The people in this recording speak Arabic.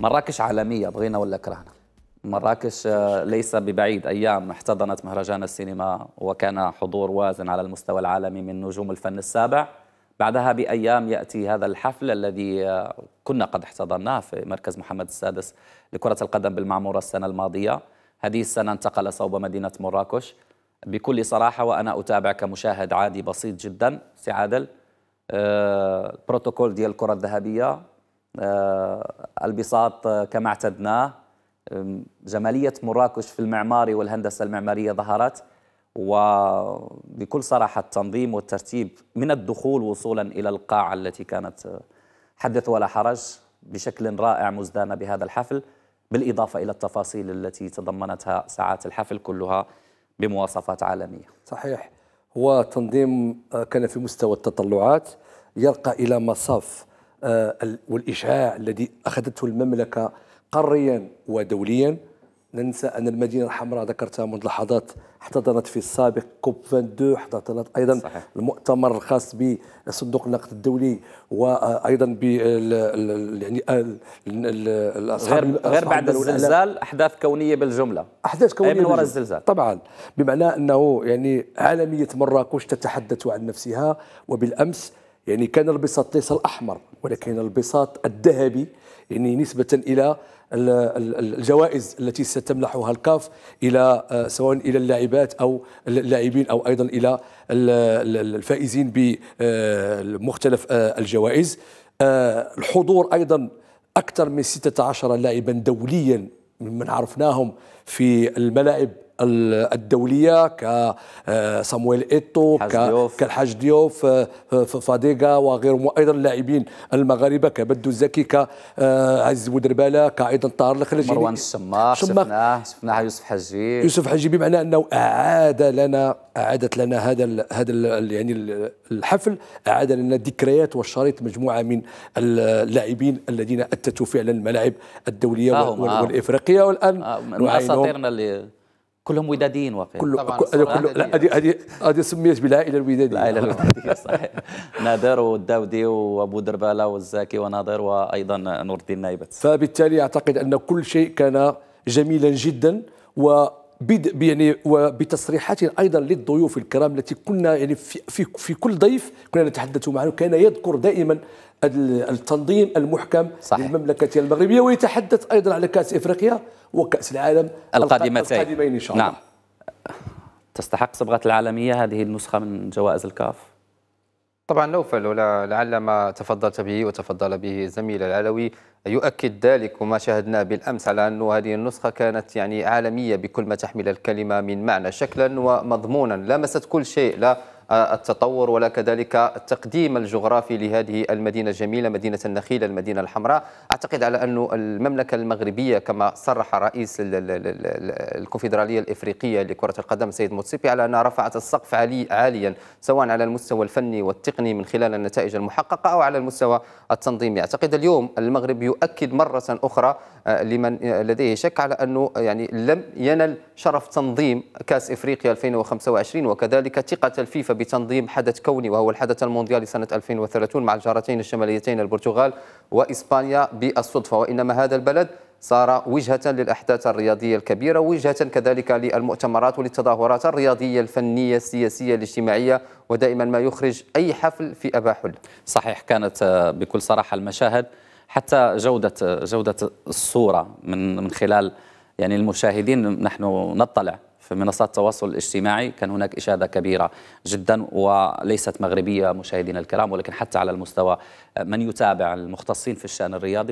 مراكش عالمية بغينا ولا كرهنا مراكش آه، ليس ببعيد أيام احتضنت مهرجان السينما وكان حضور وازن على المستوى العالمي من نجوم الفن السابع بعدها بأيام يأتي هذا الحفل الذي آه، كنا قد احتضناه في مركز محمد السادس لكرة القدم بالمعمورة السنة الماضية هذه السنة انتقل صوب مدينة مراكش بكل صراحة وأنا أتابع كمشاهد عادي بسيط جدا سي عادل البروتوكول آه، ديال الكرة الذهبية آه، البساط كما اعتدناه جمالية مراكش في المعماري والهندسة المعمارية ظهرت وبكل صراحة التنظيم والترتيب من الدخول وصولا إلى القاعة التي كانت آه، حدث ولا حرج بشكل رائع مزدانة بهذا الحفل بالإضافة إلى التفاصيل التي تضمنتها ساعات الحفل كلها بمواصفات عالمية صحيح هو تنظيم آه، كان في مستوى التطلعات يرقى إلى مصاف آه، والإشعاع الذي أخذته المملكة قريا ودوليا ننسى أن المدينة الحمراء ذكرتها منذ لحظات احتضنت في السابق كوب 22 احتضنت أيضا صحيح. المؤتمر الخاص بصندوق النقد الدولي وأيضا ب يعني غير, غير بعد الزلزال أحداث كونية بالجملة أحداث كونية من وراء الزلزال طبعا بمعنى أنه يعني عالمية مراكش تتحدث عن نفسها وبالأمس يعني كان البساط ليس الأحمر ولكن البساط الذهبي يعني نسبة إلى الجوائز التي ستمنحها الكاف الى آه، سواء الى اللاعبات او اللاعبين او ايضا الى الفائزين بمختلف آه، آه، الجوائز الحضور ايضا اكثر من 16 لاعبا دوليا ممن عرفناهم في الملاعب الدولية كصامويل آه، إيتو كالحاج ديوف آه، فاديغا وغيرهم وأيضا اللاعبين المغاربة كبدو الزكي كعز آه، ودربالة كأيضا طاهر الخليجي مروان الشماخ شفناه شفناه يوسف حجي يوسف حجي بمعنى أنه أعاد لنا أعادت لنا هذا الـ هذا الـ يعني الحفل أعاد لنا ذكريات والشريط مجموعة من اللاعبين الذين أتتوا فعلا الملاعب الدولية والإفريقية والآن من أساطيرنا اللي كلهم وداديين وفاء كله هذه هذه هذه سميت بالعائله الوداديه العائله الوداديه صحيح نادر والداودي وابو درباله والزاكي وناظر وايضا نور الدين نايبت فبالتالي اعتقد ان كل شيء كان جميلا جدا و بد يعني وبتصريحات ايضا للضيوف الكرام التي كنا يعني في, في, في كل ضيف كنا نتحدث معه كان يذكر دائما التنظيم المحكم صحيح. للمملكه المغربيه ويتحدث ايضا على كاس افريقيا وكاس العالم القادمتين القادمين ان شاء الله نعم تستحق صبغه العالميه هذه النسخه من جوائز الكاف طبعا نوفل لعل ما تفضلت به وتفضل به الزميل العلوي يؤكد ذلك وما شاهدناه بالامس على ان هذه النسخه كانت يعني عالميه بكل ما تحمل الكلمه من معنى شكلا ومضمونا لمست كل شيء لا التطور ولا كذلك التقديم الجغرافي لهذه المدينة الجميلة مدينة النخيل المدينة الحمراء أعتقد على أن المملكة المغربية كما صرح رئيس الكونفدرالية الإفريقية لكرة القدم سيد موتسيبي على أنها رفعت السقف علي عاليا سواء على المستوى الفني والتقني من خلال النتائج المحققة أو على المستوى التنظيمي أعتقد اليوم المغرب يؤكد مرة أخرى آه، لمن آه، لديه شك على أنه آه، يعني لم ينل شرف تنظيم كأس إفريقيا 2025 وكذلك ثقة الفيفا بتنظيم حدث كوني وهو الحدث المونديالي سنة 2030 مع الجارتين الشماليتين البرتغال وإسبانيا بالصدفة وإنما هذا البلد صار وجهة للأحداث الرياضية الكبيرة وجهة كذلك للمؤتمرات وللتظاهرات الرياضية الفنية السياسية الاجتماعية ودائما ما يخرج أي حفل في أبا حل صحيح كانت بكل صراحة المشاهد حتى جودة جودة الصورة من من خلال يعني المشاهدين نحن نطلع في منصات التواصل الاجتماعي كان هناك إشادة كبيرة جدا وليست مغربية مشاهدينا الكرام ولكن حتى على المستوى من يتابع المختصين في الشأن الرياضي